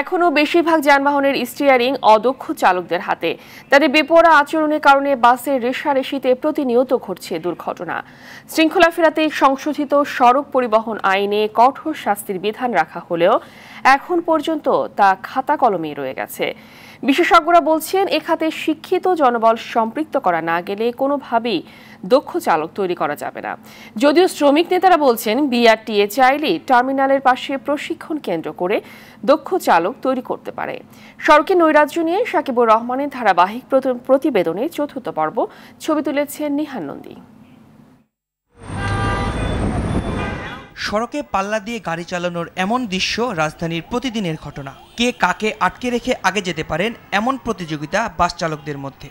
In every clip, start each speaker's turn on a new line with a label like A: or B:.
A: এখনও বেশিরভাগ যানবাহনের স্টিয়ারিং অদক্ষ চালকদের হাতে তাদের বেপরা আচরণের কারণে বাসের রেশারেশিতে প্রতিনিয়ত ঘটছে দুর্ঘটনা শৃঙ্খলা ফেরাতে সংশোধিত সড়ক পরিবহন আইনে কঠোর শাস্তির বিধান রাখা হলেও এখন পর্যন্ত তা খাতা কলমেই রয়ে গেছে বিশেষজ্ঞরা বলছেন এ খাতে শিক্ষিত জনবল সম্পৃক্ত করা না গেলে কোনোভাবেই দক্ষ চালক তৈরি করা যাবে না যদিও শ্রমিক নেতারা বলছেন বিআরটিএ চাইলেই টার্মিনালের পাশে প্রশিক্ষণ কেন্দ্র করে দক্ষ চালক তৈরি করতে পারে সড়কে নৈরাজ্য নিয়ে সাকিবুর রহমানের ধারাবাহিক প্রতিবেদনে চতুর্থ পর্ব ছবি তুলেছেন নিহান নন্দী
B: সড়কে পাল্লা দিয়ে গাড়ি চালানোর এমন দৃশ্য রাজধানীর প্রতিদিনের ঘটনা কে কাকে আটকে রেখে আগে যেতে পারেন এমন প্রতিযোগিতা বাস চালকদের মধ্যে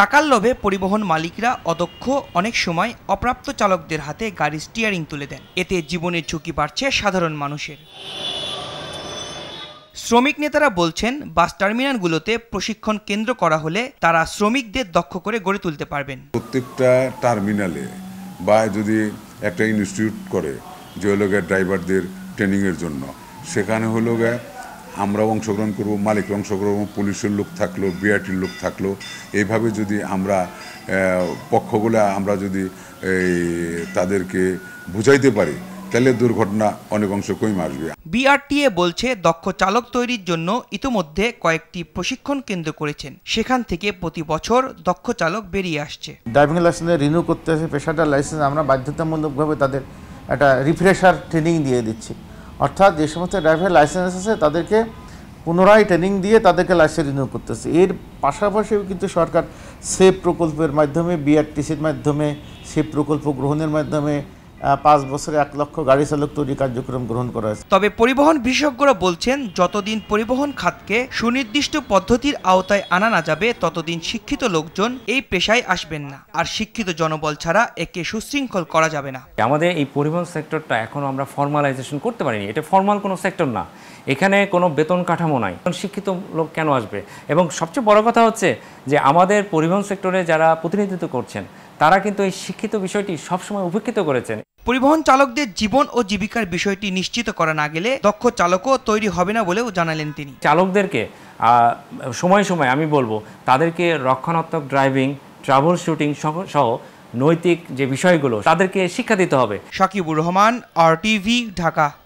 B: টাকার লোভে পরিবহন মালিকরা অদক্ষ অনেক সময় অপ্রাপ্ত চালকদের হাতে গাড়ির স্টিয়ারিং তুলে দেন এতে জীবনের ঝুঁকি বাড়ছে সাধারণ মানুষের শ্রমিক নেতারা বলছেন বাস টার্মিনালগুলোতে প্রশিক্ষণ কেন্দ্র করা হলে তারা শ্রমিকদের দক্ষ করে গড়ে তুলতে পারবেন
C: প্রত্যেকটা টার্মিনালে বা যদি একটা ইনস্টিটিউট করে যে হলো ড্রাইভারদের ট্রেনিংয়ের জন্য সেখানে হলো গ্যা আমরাও অংশগ্রহণ করব মালিক অংশগ্রহণ পুলিশের লোক থাকলো বিআরটির লোক থাকলো এইভাবে যদি আমরা পক্ষগুলা আমরা যদি তাদেরকে বুঝাইতে পারি তাহলে দুর্ঘটনা অনেক অংশ কমে আসবে
B: বিআরটিএ বলছে দক্ষ চালক তৈরির জন্য ইতোমধ্যে কয়েকটি প্রশিক্ষণ কেন্দ্র করেছেন সেখান থেকে প্রতি বছর দক্ষ চালক বেরিয়ে আসছে
D: ড্রাইভিং লাইসেন্স রিনিউ করতে আসে পেশাটার লাইসেন্স আমরা বাধ্যতামূলকভাবে তাদের একটা রিফ্রেশার ট্রেনিং দিয়ে দিচ্ছি অর্থাৎ যে সমস্ত ড্রাইভারের লাইসেন্স আছে তাদেরকে পুনরায় ট্রেনিং দিয়ে তাদেরকে লাইসেন্স রিনিউ করতেছে এর পাশাপাশিও কিন্তু সরকার সেফ প্রকল্পের মাধ্যমে বিআরটিসির মাধ্যমে সেফ প্রকল্প গ্রহণের মাধ্যমে পাঁচ বছরে এক লক্ষ গাড়ি চালক তৈরি কার্যক্রম গ্রহণ করা হয়েছে
B: তবে পরিবহন বিশেষজ্ঞরা বলছেন যতদিন পরিবহন খাতকে সুনির্দিষ্ট পদ্ধতির আওতায় আনা না যাবে ততদিন শিক্ষিত লোকজন এই পেশায় আসবেন না আর শিক্ষিত জনবল ছাড়া একে
E: সুশৃঙ্খল করা যাবে না আমাদের এই পরিবহন সেক্টরটা এখনও আমরা ফর্মালাইজেশন করতে পারিনি এটা ফর্মাল কোনো সেক্টর না এখানে কোনো বেতন কাঠামো নাই শিক্ষিত লোক কেন আসবে এবং সবচেয়ে বড় কথা হচ্ছে যে আমাদের পরিবহন সেক্টরে যারা প্রতিনিধিত্ব করছেন তারা কিন্তু এই শিক্ষিত বিষয়টি সবসময় উপেক্ষিত করেছেন পরিবহন চালকদের জীবন ও জীবিকার বিষয়টি নিশ্চিত করা না গেলে দক্ষ চালকও তৈরি হবে না বলেও জানালেন তিনি চালকদেরকে সময় সময় আমি বলবো তাদেরকে রক্ষণাত্মক ড্রাইভিং ট্রাভেল শুটিং সহ নৈতিক যে বিষয়গুলো তাদেরকে শিক্ষা দিতে হবে
B: শাকিবুর রহমান আর টিভি ঢাকা